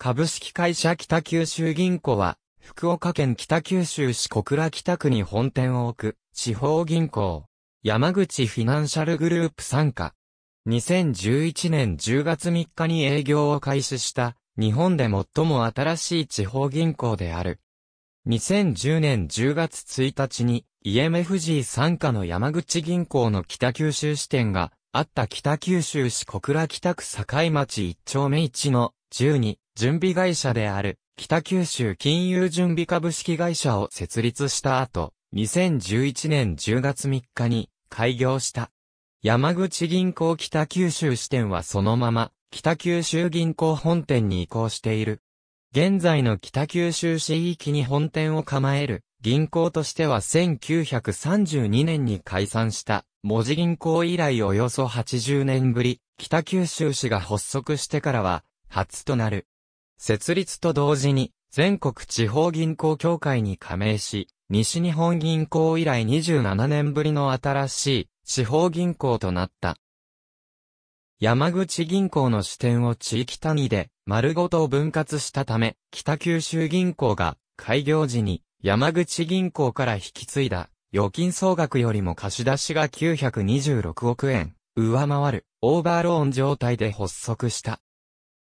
株式会社北九州銀行は、福岡県北九州市小倉北区に本店を置く、地方銀行、山口フィナンシャルグループ参加。2011年10月3日に営業を開始した、日本で最も新しい地方銀行である。2010年10月1日に EMFG 参加の山口銀行の北九州支店があった北九州市小倉北区境町1丁目1の12準備会社である北九州金融準備株式会社を設立した後、2011年10月3日に開業した。山口銀行北九州支店はそのまま北九州銀行本店に移行している。現在の北九州市域に本店を構える銀行としては1932年に解散した文字銀行以来およそ80年ぶり、北九州市が発足してからは初となる設立と同時に、全国地方銀行協会に加盟し、西日本銀行以来27年ぶりの新しい地方銀行となった。山口銀行の支店を地域単位で丸ごと分割したため、北九州銀行が開業時に山口銀行から引き継いだ預金総額よりも貸し出しが926億円上回るオーバーローン状態で発足した。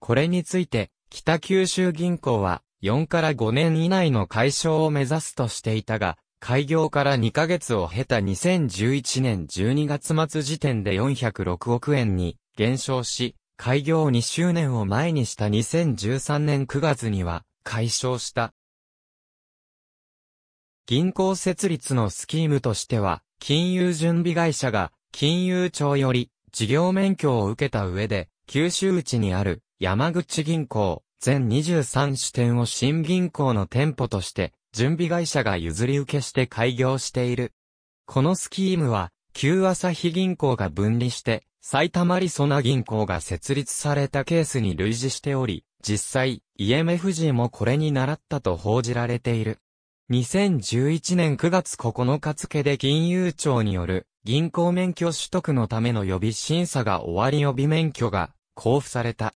これについて北九州銀行は4から5年以内の解消を目指すとしていたが、開業から2ヶ月を経た2011年12月末時点で406億円に減少し、開業2周年を前にした2013年9月には解消した。銀行設立のスキームとしては、金融準備会社が金融庁より事業免許を受けた上で、九州地にある山口銀行、全23支店を新銀行の店舗として、準備会社が譲り受けして開業している。このスキームは、旧朝日銀行が分離して、埼玉リソナ銀行が設立されたケースに類似しており、実際、e m f g もこれに習ったと報じられている。2011年9月9日付で金融庁による銀行免許取得のための予備審査が終わり予備免許が交付された。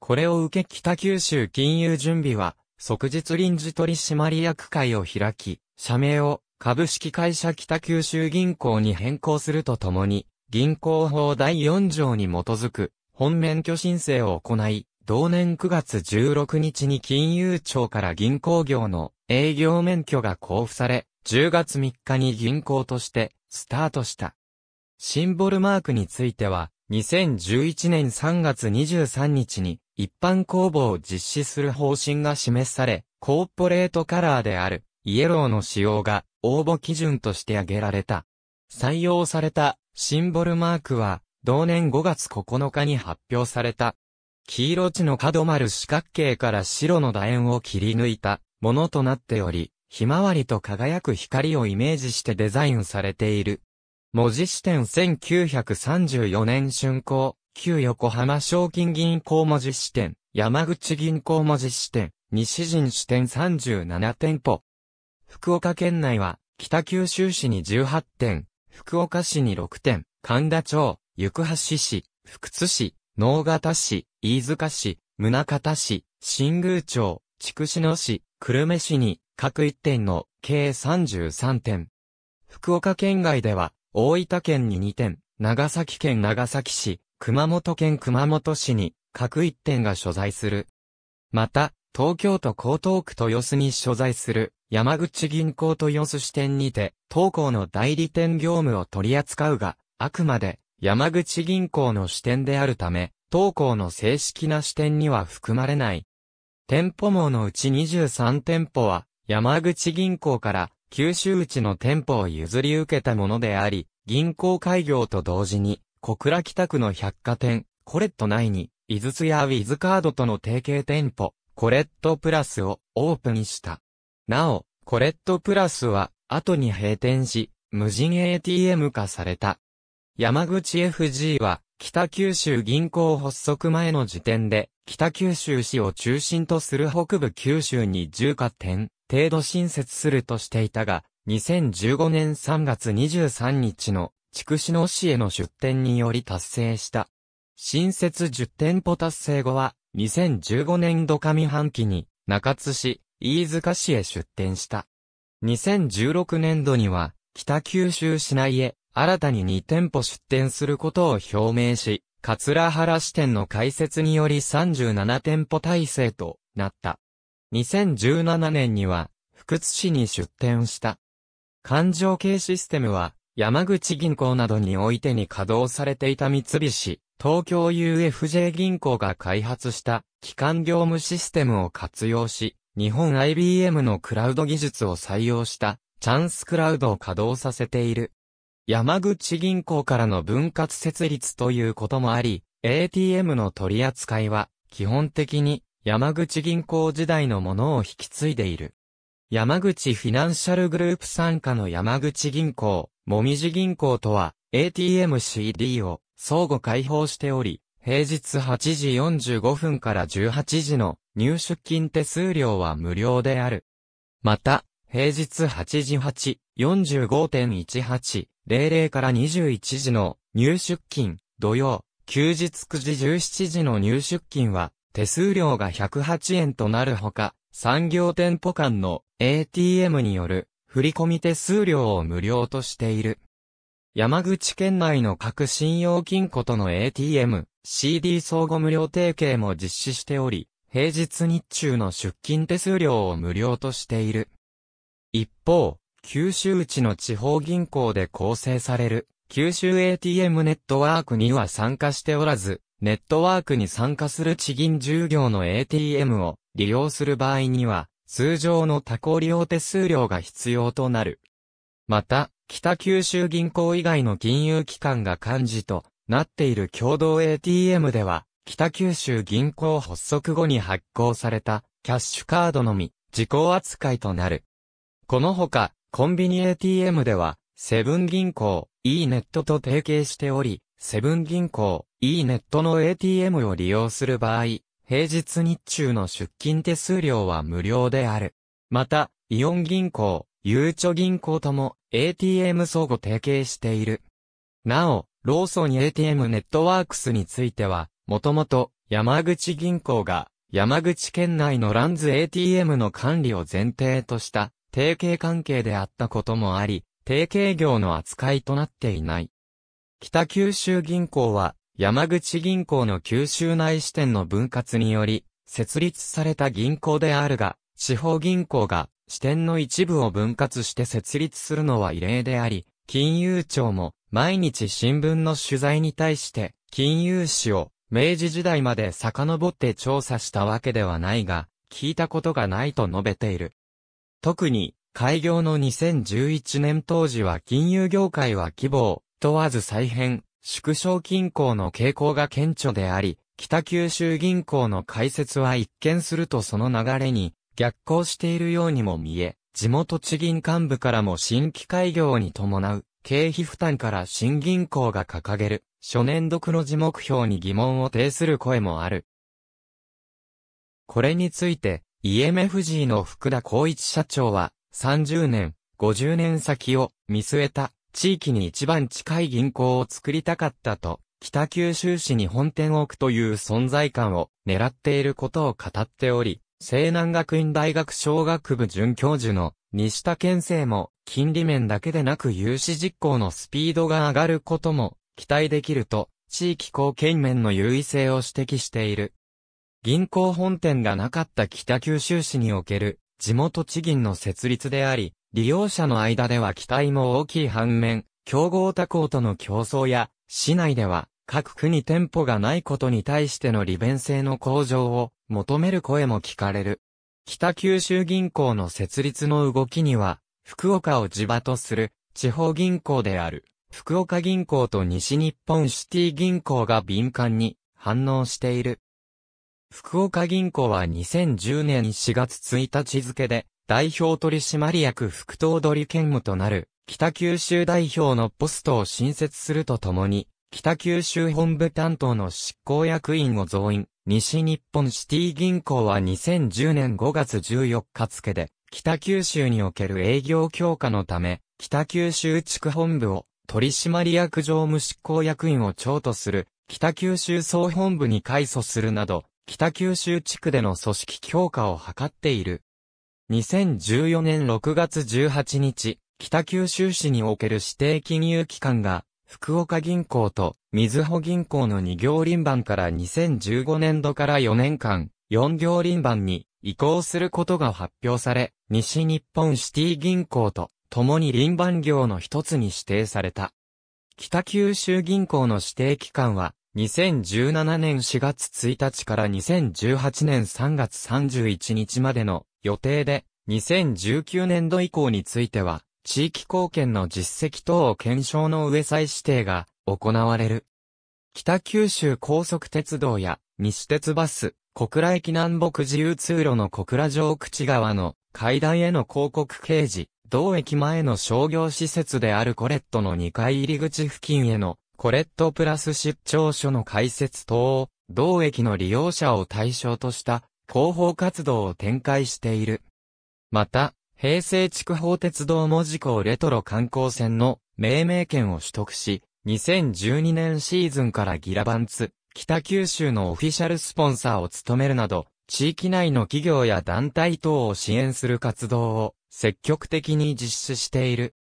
これを受け北九州金融準備は、即日臨時取締役会を開き、社名を株式会社北九州銀行に変更するとともに、銀行法第4条に基づく本免許申請を行い、同年9月16日に金融庁から銀行業の営業免許が交付され、10月3日に銀行としてスタートした。シンボルマークについては、2011年3月23日に一般公募を実施する方針が示され、コーポレートカラーであるイエローの使用が応募基準として挙げられた。採用されたシンボルマークは同年5月9日に発表された。黄色地の角丸四角形から白の楕円を切り抜いたものとなっており、ひまわりと輝く光をイメージしてデザインされている。文字支店1934年竣工、旧横浜賞金銀行文字支店、山口銀行文字支店、西陣支店37店舗。福岡県内は、北九州市に18店、福岡市に6店、神田町、行橋市、福津市、能形市、飯塚市、宗方市、新宮町、筑紫野市、久留米市に、各1店の計33店。福岡県外では、大分県に2点、長崎県長崎市、熊本県熊本市に各1点が所在する。また、東京都江東区豊洲に所在する山口銀行豊洲支店にて、当行の代理店業務を取り扱うが、あくまで山口銀行の支店であるため、当行の正式な支店には含まれない。店舗網のうち23店舗は、山口銀行から九州地の店舗を譲り受けたものであり、銀行開業と同時に、小倉北区の百貨店、コレット内に、イズツやウィズカードとの提携店舗、コレットプラスをオープンした。なお、コレットプラスは、後に閉店し、無人 ATM 化された。山口 FG は、北九州銀行発足前の時点で、北九州市を中心とする北部九州に重化点程度新設するとしていたが、2015年3月23日の、筑紫野市への出店により達成した。新設10店舗達成後は、2015年度上半期に、中津市、飯塚市へ出店した。2016年度には、北九州市内へ新たに2店舗出店することを表明し、桂原支店の開設により37店舗体制となった。2017年には、福津市に出店した。環状系システムは、山口銀行などにおいてに稼働されていた三菱、東京 UFJ 銀行が開発した基幹業務システムを活用し、日本 IBM のクラウド技術を採用したチャンスクラウドを稼働させている。山口銀行からの分割設立ということもあり、ATM の取り扱いは、基本的に山口銀行時代のものを引き継いでいる。山口フィナンシャルグループ傘下の山口銀行、もみじ銀行とは ATMCD を相互開放しており、平日8時45分から18時の入出金手数料は無料である。また、平日8時8、45.18、00から21時の入出金、土曜、休日9時17時の入出金は、手数料が108円となるほか、産業店舗間の ATM による振込手数料を無料としている。山口県内の各信用金庫との ATM、CD 相互無料提携も実施しており、平日日中の出勤手数料を無料としている。一方、九州地の地方銀行で構成される、九州 ATM ネットワークには参加しておらず、ネットワークに参加する地銀従業の ATM を利用する場合には、通常の多項利用手数料が必要となる。また、北九州銀行以外の金融機関が幹事となっている共同 ATM では、北九州銀行発足後に発行されたキャッシュカードのみ、自己扱いとなる。このほか、コンビニ ATM では、セブン銀行、e ネットと提携しており、セブン銀行、e ネットの ATM を利用する場合、平日日中の出勤手数料は無料である。また、イオン銀行、ゆうちょ銀行とも ATM 相互提携している。なお、ローソン ATM ネットワークスについては、もともと山口銀行が山口県内のランズ ATM の管理を前提とした提携関係であったこともあり、提携業の扱いとなっていない。北九州銀行は、山口銀行の九州内支店の分割により、設立された銀行であるが、地方銀行が支店の一部を分割して設立するのは異例であり、金融庁も毎日新聞の取材に対して金融史を明治時代まで遡って調査したわけではないが、聞いたことがないと述べている。特に、開業の2011年当時は金融業界は規模を問わず再編、縮小均衡の傾向が顕著であり、北九州銀行の開設は一見するとその流れに逆行しているようにも見え、地元地銀幹部からも新規開業に伴う経費負担から新銀行が掲げる初年度黒字目標に疑問を呈する声もある。これについて、EMFG の福田光一社長は、30年、50年先を見据えた地域に一番近い銀行を作りたかったと、北九州市に本店を置くという存在感を狙っていることを語っており、西南学院大学小学部准教授の西田健生も、金利面だけでなく融資実行のスピードが上がることも期待できると、地域貢献面の優位性を指摘している。銀行本店がなかった北九州市における地元地銀の設立であり、利用者の間では期待も大きい反面、競合他行との競争や、市内では各区に店舗がないことに対しての利便性の向上を求める声も聞かれる。北九州銀行の設立の動きには、福岡を地場とする地方銀行である、福岡銀行と西日本シティ銀行が敏感に反応している。福岡銀行は2010年4月1日付で、代表取締役副頭取兼務となる、北九州代表のポストを新設するとともに、北九州本部担当の執行役員を増員、西日本シティ銀行は2010年5月14日付で、北九州における営業強化のため、北九州地区本部を取締役常務執行役員を長とする北九州総本部に改組するなど、北九州地区での組織強化を図っている。2014年6月18日、北九州市における指定金融機関が、福岡銀行と水穂銀行の2行輪番から2015年度から4年間、4行輪番に移行することが発表され、西日本シティ銀行と共に輪番業の一つに指定された。北九州銀行の指定機関は、2017年4月1日から2018年3月31日までの予定で、2019年度以降については、地域貢献の実績等を検証の上再指定が行われる。北九州高速鉄道や西鉄バス、小倉駅南北自由通路の小倉城口側の階段への広告掲示、同駅前の商業施設であるコレットの2階入り口付近へのコレットプラス出張所の開設等、同駅の利用者を対象とした広報活動を展開している。また、平成築法鉄道文字港レトロ観光船の命名権を取得し、2012年シーズンからギラバンツ、北九州のオフィシャルスポンサーを務めるなど、地域内の企業や団体等を支援する活動を積極的に実施している。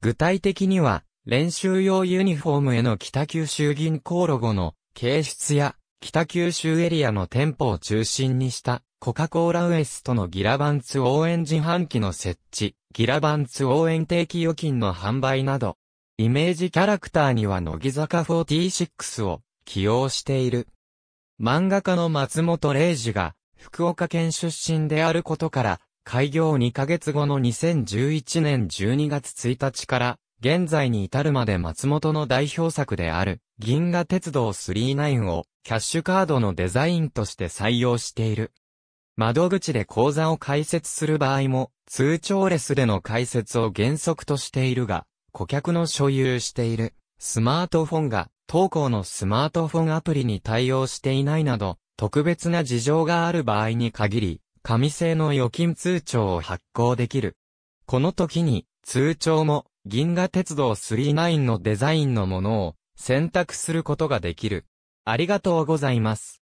具体的には、練習用ユニフォームへの北九州銀行ロゴの形出や北九州エリアの店舗を中心にしたコカ・コーラウエストのギラバンツ応援自販機の設置、ギラバンツ応援定期預金の販売など、イメージキャラクターには乃木坂46を起用している。漫画家の松本零士が福岡県出身であることから、開業2ヶ月後の2011年12月1日から現在に至るまで松本の代表作である、銀河鉄道39をキャッシュカードのデザインとして採用している。窓口で口座を開設する場合も、通帳レスでの開設を原則としているが、顧客の所有しているスマートフォンが当行のスマートフォンアプリに対応していないなど、特別な事情がある場合に限り、紙製の預金通帳を発行できる。この時に、通帳も銀河鉄道39のデザインのものを選択することができる。ありがとうございます。